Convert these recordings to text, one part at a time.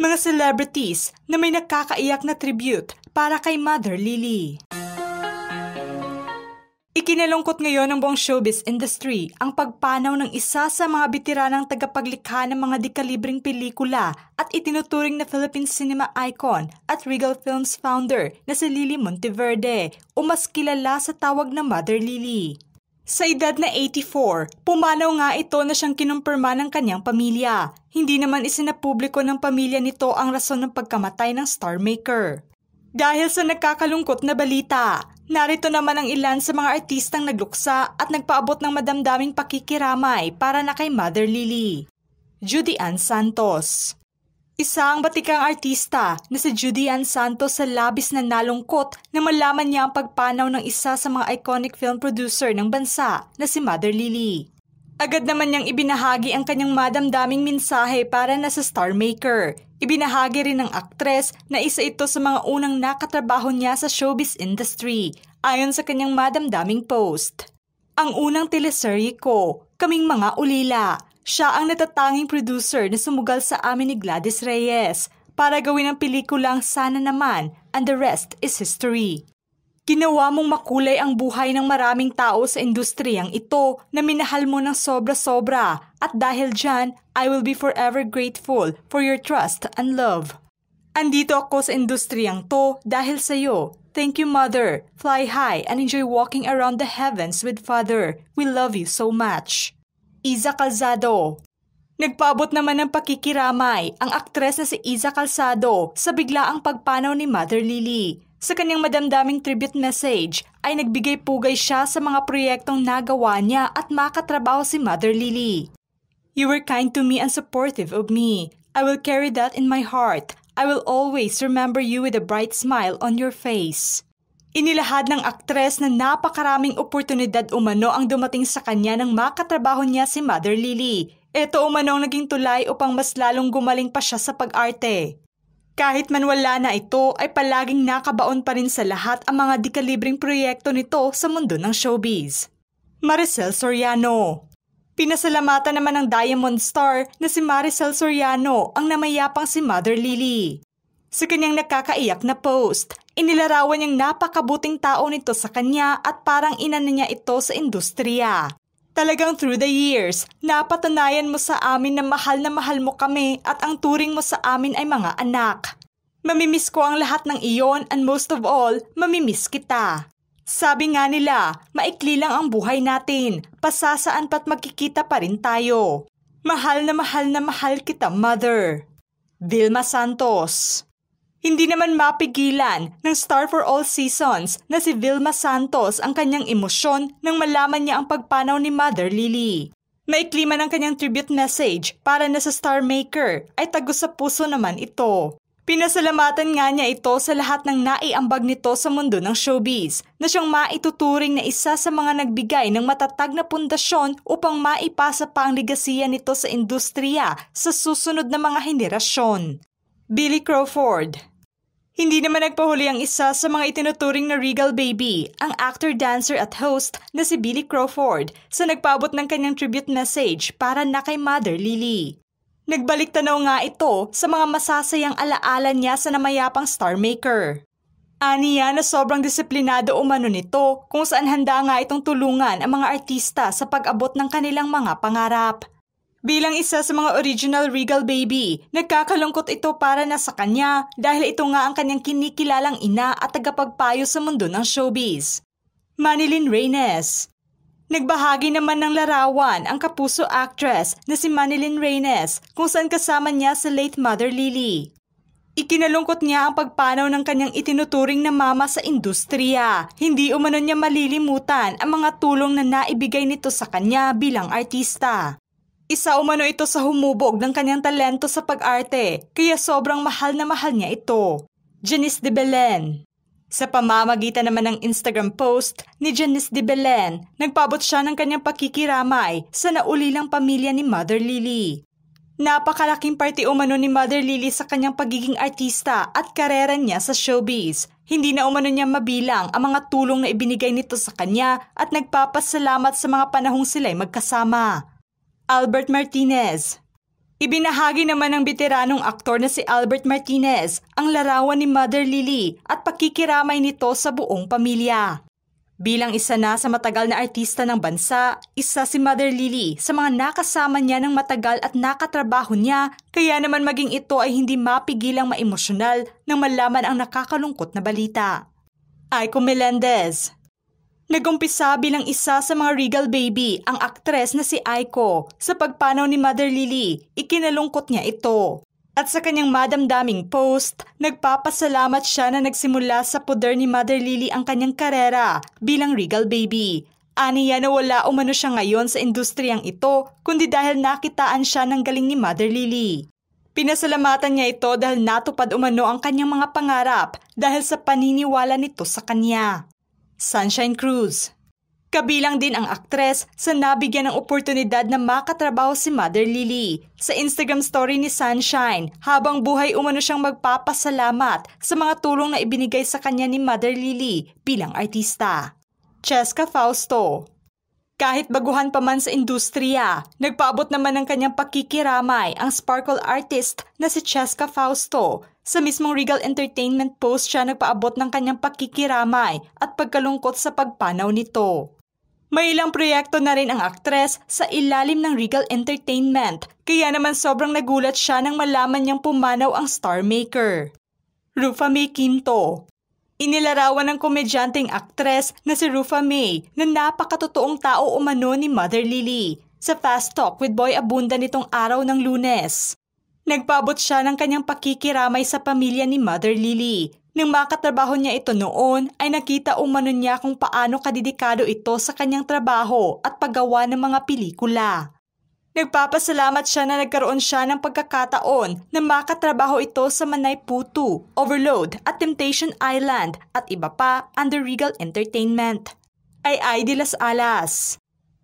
Mga celebrities na may nakakaiyak na tribute para kay Mother Lily. Ikinalungkot ngayon ng buong showbiz industry ang pagpanaw ng isa sa mga bitiranang tagapaglikha ng mga dekalibring pelikula at itinuturing na Philippine cinema icon at Regal Films founder na si Lily Monteverde o mas kilala sa tawag na Mother Lily. Sa edad na 84, pumanaw nga ito na siyang kinumpirma ng kanyang pamilya. Hindi naman isinapubliko ng pamilya nito ang rason ng pagkamatay ng star maker. Dahil sa nakakalungkot na balita, narito naman ang ilan sa mga artistang nagluksa at nagpaabot ng madamdaming pakikiramay para na kay Mother Lily. Judy Ann Santos Isang batikang artista na si Judy Ann Santos sa labis na nalungkot na malaman niya ang pagpanaw ng isa sa mga iconic film producer ng bansa na si Mother Lily. Agad naman niyang ibinahagi ang kanyang madamdaming mensahe para na sa Star Maker. Ibinahagi rin ng aktres na isa ito sa mga unang nakatrabaho niya sa showbiz industry, ayon sa kanyang madamdaming post. Ang unang teleserye ko, kaming mga ulila, siya ang natatanging producer na sumugal sa amin ni Gladys Reyes para gawin ang pelikulang Sana Naman and the rest is history. Ginawa mong makulay ang buhay ng maraming tao sa industriyang ito na minahal mo ng sobra-sobra at dahil dyan, I will be forever grateful for your trust and love. Andito ako sa industriyang to dahil sa iyo. Thank you mother. Fly high and enjoy walking around the heavens with father. We love you so much. Iza Calzado. Nagpabot naman ng pakikiramay ang aktres na si Iza Calzado sa biglaang pagpanaw ni Mother Lily. Sa kanyang madamdaming tribute message ay nagbigay pugay siya sa mga proyektong nagawa niya at makatrabaho si Mother Lily. You were kind to me and supportive of me. I will carry that in my heart. I will always remember you with a bright smile on your face. Inilahad ng aktres na napakaraming oportunidad umano ang dumating sa kanya ng makatrabaho niya si Mother Lily. Ito umano ang naging tulay upang mas lalong gumaling pa siya sa pag-arte. Kahit man wala na ito, ay palaging nakabaon pa rin sa lahat ang mga dekalibring proyekto nito sa mundo ng showbiz. Maricel Soriano Pinasalamatan naman ng Diamond Star na si Maricel Soriano ang namayapang si Mother Lily. Sa kanyang nakakaiyak na post, inilarawan niyang napakabuting tao nito sa kanya at parang ina niya ito sa industriya. Talagang through the years, napatunayan mo sa amin na mahal na mahal mo kami at ang turing mo sa amin ay mga anak. Mamimiss ko ang lahat ng iyon and most of all, mamimiss kita. Sabi nga nila, maikli lang ang buhay natin, pasasaan pat magkikita pa rin tayo. Mahal na mahal na mahal kita, Mother. Vilma Santos hindi naman mapigilan ng star for all seasons na si Vilma Santos ang kanyang emosyon nang malaman niya ang pagpanaw ni Mother Lily. Naiklima ng kanyang tribute message para na sa star maker ay tagos sa puso naman ito. Pinasalamatan nga niya ito sa lahat ng naiambag nito sa mundo ng showbiz na siyang maituturing na isa sa mga nagbigay ng matatag na pundasyon upang maipasa pa ang ligasiya nito sa industriya sa susunod na mga henerasyon. Billy Crawford hindi naman nagpahuli ang isa sa mga itinuturing na regal baby, ang actor, dancer at host na si Billy Crawford sa nagpaabot ng kanyang tribute message para na kay Mother Lily. Nagbalik tanaw nga ito sa mga masasayang alaala niya sa namayapang star maker. Aniya na sobrang disiplinado umano nito kung saan handa nga itong tulungan ang mga artista sa pag-abot ng kanilang mga pangarap. Bilang isa sa mga original Regal Baby, nagkakalungkot ito para na sa kanya dahil ito nga ang kanyang kinikilalang ina at tagapagpayo sa mundo ng showbiz. Manilyn Reynes Nagbahagi naman ng larawan ang kapuso actress na si Manilyn Reynes kung saan kasama niya sa late mother Lily. Ikinalungkot niya ang pagpanaw ng kanyang itinuturing na mama sa industriya. Hindi umano niya malilimutan ang mga tulong na naibigay nito sa kanya bilang artista. Isa umano ito sa humubog ng kanyang talento sa pag-arte, kaya sobrang mahal na mahal niya ito. Janice de Belen Sa pamamagitan naman ng Instagram post ni Janice de Belen, nagpabot siya ng kanyang pakikiramay sa naulilang pamilya ni Mother Lily. Napakalaking party umano ni Mother Lily sa kanyang pagiging artista at karera niya sa showbiz. Hindi na umano niya mabilang ang mga tulong na ibinigay nito sa kanya at nagpapasalamat sa mga panahong sila'y magkasama. Albert Martinez. Ibinahagi naman ng veteranong aktor na si Albert Martinez ang larawan ni Mother Lily at pakikiramay nito sa buong pamilya. Bilang isa na sa matagal na artista ng bansa, isa si Mother Lily sa mga nakasama niya ng matagal at nakatrabaho niya, kaya naman maging ito ay hindi mapigilang maemosyonal nang malaman ang nakakalungkot na balita. Aiko Melendez Nagumpisa bilang isa sa mga Regal Baby ang aktres na si Aiko. Sa pagpanaw ni Mother Lily, ikinalungkot niya ito. At sa kanyang madamdaming post, nagpapasalamat siya na nagsimula sa poder ni Mother Lily ang kanyang karera bilang Regal Baby. Aniya na wala umano siya ngayon sa industriyang ito kundi dahil nakitaan siya ng galing ni Mother Lily. Pinasalamatan niya ito dahil natupad umano ang kanyang mga pangarap dahil sa paniniwala nito sa kanya. Sunshine Cruz. Kabilang din ang aktres sa nabigyan ng oportunidad na makatrabaho si Mother Lily sa Instagram story ni Sunshine habang buhay umano siyang magpapasalamat sa mga tulong na ibinigay sa kanya ni Mother Lily bilang artista. Cheska Fausto kahit baguhan pa man sa industriya, nagpaabot naman ng kanyang pakikiramay ang sparkle artist na si Cheska Fausto. Sa mismong Regal Entertainment post siya nagpaabot ng kanyang pakikiramay at pagkalungkot sa pagpanaw nito. May ilang proyekto na rin ang aktres sa ilalim ng Regal Entertainment, kaya naman sobrang nagulat siya nang malaman niyang pumanaw ang star maker. Rufa May Quinto Inilarawan ng komedyanteng aktres na si Rufa May na napakatotoong tao umano ni Mother Lily sa Fast Talk with Boy Abunda nitong araw ng lunes. Nagpabot siya ng kanyang pakikiramay sa pamilya ni Mother Lily. Nang makatrabaho niya ito noon ay nakita umano niya kung paano kadidikado ito sa kanyang trabaho at paggawa ng mga pelikula. Nagpapasalamat siya na nagkaroon siya ng pagkakataon na makatrabaho ito sa Manay Putu, Overload at Temptation Island at iba pa under Regal Entertainment. Ay Ay las Alas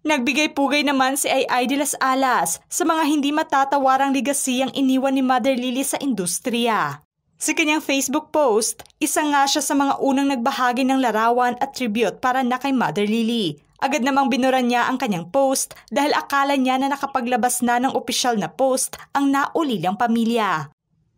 Nagbigay pugay naman si Ay Ay las Alas sa mga hindi matatawarang legasiyang iniwan ni Mother Lily sa industriya. Sa kanyang Facebook post, isa nga siya sa mga unang nagbahagi ng larawan at tribute para na kay Mother Lily Agad namang binura niya ang kanyang post dahil akala niya na nakapaglabas na ng opisyal na post ang naulilang pamilya.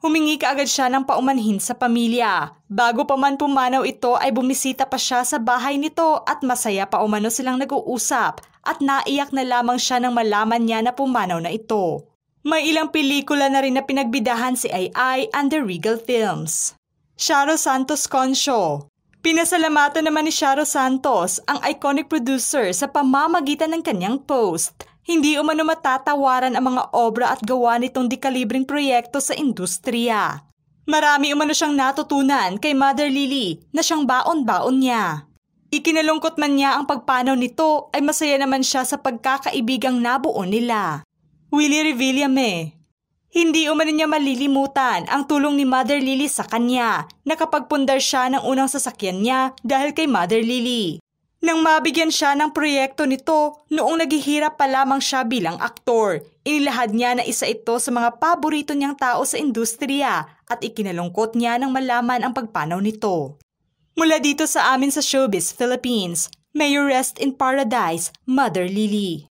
Humingi kaagad siya ng paumanhin sa pamilya. Bago pa man pumanaw ito ay bumisita pa siya sa bahay nito at masaya pa umano silang nag-uusap at naiyak na lamang siya nang malaman niya na pumanaw na ito. May ilang pelikula na rin na pinagbidahan si AI and the Regal Films. Sharo Santos Concho Pinasalamatan naman ni Sharo Santos, ang iconic producer sa pamamagitan ng kanyang post. Hindi umano matatawaran ang mga obra at gawa nitong dekalibring proyekto sa industriya. Marami umano siyang natutunan kay Mother Lily na siyang baon-baon niya. Ikinalungkot man niya ang pagpanaw nito ay masaya naman siya sa pagkakaibigang nabuo nila. Willie Revillame, hindi umano niya malilimutan ang tulong ni Mother Lily sa kanya. Nakapagpundar siya ng unang sasakyan niya dahil kay Mother Lily. Nang mabigyan siya ng proyekto nito, noong naghihirap pa lamang siya bilang aktor, inilahad niya na isa ito sa mga paborito niyang tao sa industriya at ikinalungkot niya nang malaman ang pagpanaw nito. Mula dito sa amin sa Showbiz Philippines, may you rest in paradise, Mother Lily.